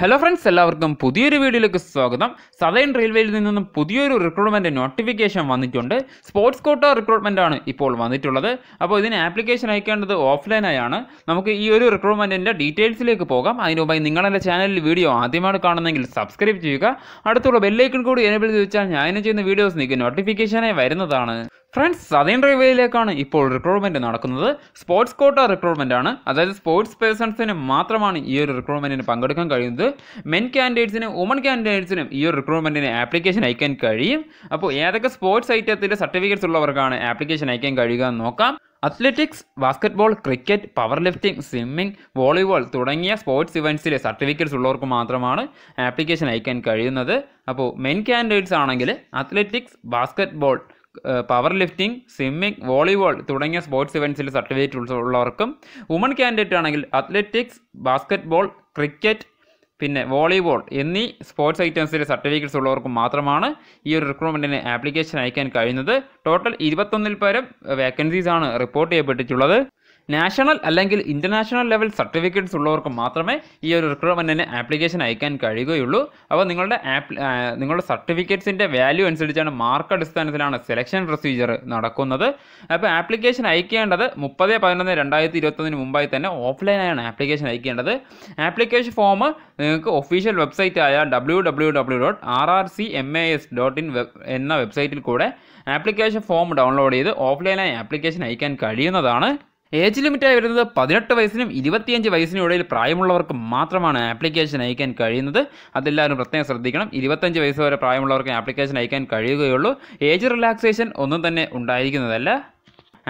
hello friends എല്ലാവർക്കും പുതിയൊരു വീഡിയോയിലേക്ക് സ്വാഗതം സദേൺ റെയിൽവേയിൽ നിന്നും പുതിയൊരു റിക്രൂട്ട്മെൻറ്റ് നോട്ടിഫിക്കേഷൻ വന്നിട്ടുണ്ട് സ്പോർട്സ് കോട്ട റിക്രൂട്ട്മെൻ്റ് ആണ് ഇപ്പോൾ വന്നിട്ടുള്ളത് അപ്പോൾ ഇതിന് ആപ്ലിക്കേഷൻ അയക്കേണ്ടത് ഓഫ്ലൈനായാണ് നമുക്ക് ഈ ഒരു റിക്രൂട്ട്മെൻറ്റിൻ്റെ ഡീറ്റെയിൽസിലേക്ക് പോകാം അതിന് മുമ്പായി നിങ്ങളുടെ ചാനലിൽ വീഡിയോ ആദ്യമാണ് കാണുന്നെങ്കിൽ സബ്സ്ക്രൈബ് ചെയ്യുക അടുത്തുള്ള ബെല്ലൈക്കൺ കൂടി എനേബിൾ ചോദിച്ചാൽ ഞാൻ ചെയ്യുന്ന വീഡിയോസ് നിങ്ങൾക്ക് നോട്ടിഫിക്കേഷനായി വരുന്നതാണ് ഫ്രണ്ട്സ് സദേൺ റെയിൽവേയിലേക്കാണ് ഇപ്പോൾ റിക്രൂട്ട്മെന്റ് നടക്കുന്നത് സ്പോർട്സ് കോട്ട റിക്രൂട്ട്മെൻ്റ് ആണ് അതായത് സ്പോർട്സ് പേഴ്സൺസിന് മാത്രമാണ് ഈ ഒരു റിക്രൂട്ട്മെൻറ്റിന് പങ്കെടുക്കാൻ കഴിയുന്നത് മെൻ ക്യാൻഡിഡേറ്റ്സിന് വുമൺ ക്യാൻഡിഡേറ്റ്സിനും ഈ ഒരു റിക്രൂട്ട്മെൻറ്റിന് ആപ്ലിക്കേഷൻ അയക്കാൻ കഴിയും അപ്പോൾ ഏതൊക്കെ സ്പോർട്സ് ഐറ്റത്തിൻ്റെ സർട്ടിഫിക്കറ്റ്സ് ഉള്ളവർക്കാണ് ആപ്ലിക്കേഷൻ അയക്കാൻ കഴിയുക എന്ന് നോക്കാം athletics basketball cricket power lifting swimming volleyball തുടങ്ങിയ സ്പോർട്സ് ഇവൻറ്റ്സിലെ സർട്ടിഫിക്കറ്റ്സ് ഉള്ളവർക്ക് മാത്രമാണ് ആപ്ലിക്കേഷൻ അയക്കാൻ കഴിയുന്നത് അപ്പോൾ മെൻ ക്യാൻഡിഡേറ്റ്സ് ആണെങ്കിൽ athletics basketball power lifting swimming volleyball തുടങ്ങിയ സ്പോർട്സ് ഇവൻസിൽ സർട്ടിഫിക്കറ്റ് ഉള്ളവർക്കും വുമൺ കാൻഡിഡേറ്റ് ആണെങ്കിൽ അത്ലറ്റിക്സ് ബാസ്കറ്റ്ബോൾ ക്രിക്കറ്റ് പിന്നെ വോളിബോൾ എന്നീ സ്പോർട്സ് ഐറ്റംസിലെ സർട്ടിഫിക്കറ്റ്സ് ഉള്ളവർക്കും മാത്രമാണ് ഈ ഒരു റിക്രൂട്ട്മെൻറ്റിന് ആപ്ലിക്കേഷൻ അയക്കാൻ കഴിയുന്നത് ടോട്ടൽ ഇരുപത്തൊന്നിൽ പരം വേക്കൻസീസ് ആണ് റിപ്പോർട്ട് ചെയ്യപ്പെട്ടിട്ടുള്ളത് നാഷണൽ അല്ലെങ്കിൽ ഇൻ്റർനാഷണൽ ലെവൽ സർട്ടിഫിക്കറ്റ്സ് ഉള്ളവർക്ക് മാത്രമേ ഈ ഒരു റിക്രൂട്ട്മെൻറ്റിന് ആപ്ലിക്കേഷൻ അയക്കാൻ കഴിയുകയുള്ളൂ അപ്പോൾ നിങ്ങളുടെ ആപ്പ് നിങ്ങളുടെ സർട്ടിഫിക്കറ്റ്സിൻ്റെ വാല്യൂ അനുസരിച്ചാണ് മാർക്ക് അടിസ്ഥാനത്തിലാണ് സെലക്ഷൻ പ്രൊസീജിയർ നടക്കുന്നത് അപ്പോൾ ആപ്ലിക്കേഷൻ അയക്കേണ്ടത് മുപ്പത് പതിനൊന്ന് രണ്ടായിരത്തി ഇരുപത്തൊന്നിന് മുമ്പായി തന്നെ ഓഫ്ലൈനായാണ് ആപ്ലിക്കേഷൻ അയക്കേണ്ടത് ആപ്ലിക്കേഷൻ ഫോം നിങ്ങൾക്ക് ഒഫീഷ്യൽ വെബ്സൈറ്റായ W W W dot R R C M A S dot in എന്ന വെബ്സൈറ്റിൽ കൂടെ ആപ്ലിക്കേഷൻ ഫോം ഡൗൺലോഡ് ചെയ്ത് ഓഫ്ലൈനായി ആപ്ലിക്കേഷൻ അയക്കാൻ കഴിയുന്നതാണ് ഏജ് ലിമിറ്റായി വരുന്നത് പതിനെട്ട് വയസ്സിനും ഇരുപത്തിയഞ്ച് വയസ്സിനും ഇടയിൽ പ്രായമുള്ളവർക്ക് മാത്രമാണ് ആപ്ലിക്കേഷൻ അയക്കാൻ കഴിയുന്നത് അതെല്ലാവരും പ്രത്യേകം ശ്രദ്ധിക്കണം ഇരുപത്തഞ്ച് വയസ്സ് വരെ പ്രായമുള്ളവർക്ക് ആപ്ലിക്കേഷൻ അയക്കാൻ കഴിയുകയുള്ളൂ ഏജ് റിലാക്സേഷൻ ഒന്നും തന്നെ ഉണ്ടായിരിക്കുന്നതല്ല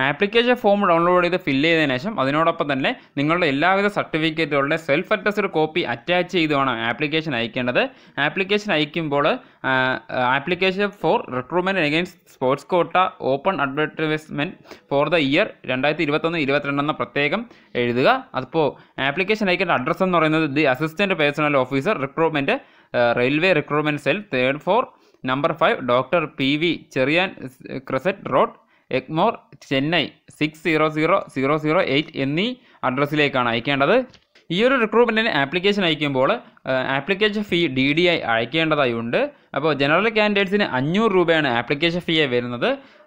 ആപ്ലിക്കേഷൻ ഫോം ഡൗൺലോഡ് ചെയ്ത് ഫില്ല് ചെയ്തതിന് ശേഷം അതിനോടൊപ്പം തന്നെ നിങ്ങളുടെ എല്ലാവിധ സർട്ടിഫിക്കറ്റുകളുടെ സെൽഫ് അറ്റസ്റ്റഡ് കോപ്പി അറ്റാച്ച് ചെയ്ത് വേണം ആപ്ലിക്കേഷൻ അയക്കേണ്ടത് ആപ്ലിക്കേഷൻ അയക്കുമ്പോൾ application for recruitment against sports quota open advertisement for the year രണ്ടായിരത്തി ഇരുപത്തൊന്ന് എന്ന പ്രത്യേകം എഴുതുക അപ്പോൾ ആപ്ലിക്കേഷൻ അയക്കേണ്ട അഡ്രസ്സ് എന്ന് പറയുന്നത് the assistant personnel officer recruitment railway recruitment cell third floor number five doctor P V Cheriyan crescent road Egmore Chennai six zero zero zero zero eight എന്നീ അഡ്രസ്സിലേക്കാണ് അയക്കേണ്ടത് ഈ ഒരു റിക്രൂട്ട്മെൻറ്റിന് ആപ്ലിക്കേഷൻ അയക്കുമ്പോൾ ആപ്ലിക്കേഷൻ ഫീ ഡി ഡി ആയി ഉണ്ട് അപ്പോൾ ജനറൽ കാൻഡിഡേറ്റ്സിന് അഞ്ഞൂറ് രൂപയാണ് ആപ്ലിക്കേഷൻ ഫീ വരുന്നത്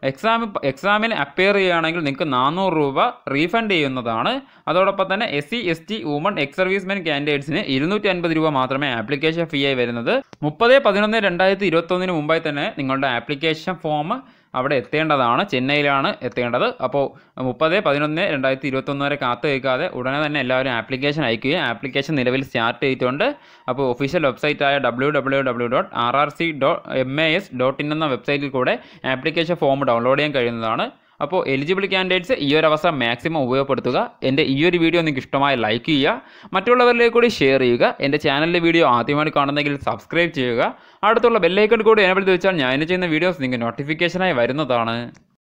എക്സാം എക്സാമിൽ അപ്പിയർ ചെയ്യുകയാണെങ്കിൽ നിങ്ങൾക്ക് നാനൂറ് രൂപ റീഫണ്ട് ചെയ്യുന്നതാണ് അതോടൊപ്പം തന്നെ S C S T woman ex servicemen കാൻഡിഡേറ്റ്സിന് ഇരുന്നൂറ്റി അൻപത് രൂപ മാത്രമേ ആപ്ലിക്കേഷൻ ഫീ ആയി വരുന്നത് മുപ്പത് പതിനൊന്ന് രണ്ടായിരത്തി ഇരുപത്തൊന്നിന് മുമ്പായി തന്നെ നിങ്ങളുടെ ആപ്ലിക്കേഷൻ ഫോം അവിടെ എത്തേണ്ടതാണ് ചെന്നൈയിലാണ് എത്തേണ്ടത് അപ്പോൾ മുപ്പത് പതിനൊന്ന് രണ്ടായിരത്തി ഇരുപത്തൊന്ന് വരെ കാത്തു കേൾക്കാതെ ഉടനെ തന്നെ എല്ലാവരും ആപ്ലിക്കേഷൻ അയക്കുകയും ആപ്ലിക്കേഷൻ നിലവിൽ സ്റ്റാർട്ട് ചെയ്തിട്ടുണ്ട് അപ്പോൾ ഒഫീഷ്യൽ ആയ W W W dot R R C dot M A S dot in എന്ന വെബ്സൈറ്റിൽ കൂടെ ആപ്ലിക്കേഷൻ ഫോം ഡൗൺലോഡ് ചെയ്യാൻ കഴിയുന്നതാണ് അപ്പോൾ എലിജിബിൾ കാൻഡിഡേറ്റ്സ് ഈ ഒരു അവസരം മാക്സിമം ഉപയോഗപ്പെടുത്തുക എൻ്റെ ഈ ഒരു വീഡിയോ നിങ്ങൾക്ക് ഇഷ്ടമായി ലൈക്ക് ചെയ്യുക മറ്റുള്ളവരിലേക്ക് കൂടി ഷെയർ ചെയ്യുക എൻ്റെ ചാനലിലെ വീഡിയോ ആദ്യമായി കാണുന്നെങ്കിൽ സബ്സ്ക്രൈബ് ചെയ്യുക അടുത്തുള്ള ബെല്ലൈക്കൺ കൂടി എനബിൾ ചോദിച്ചാൽ ഞാൻ ചെയ്യുന്ന വീഡിയോസ് നിങ്ങൾക്ക് നോട്ടിഫിക്കേഷനായി വരുന്നതാണ്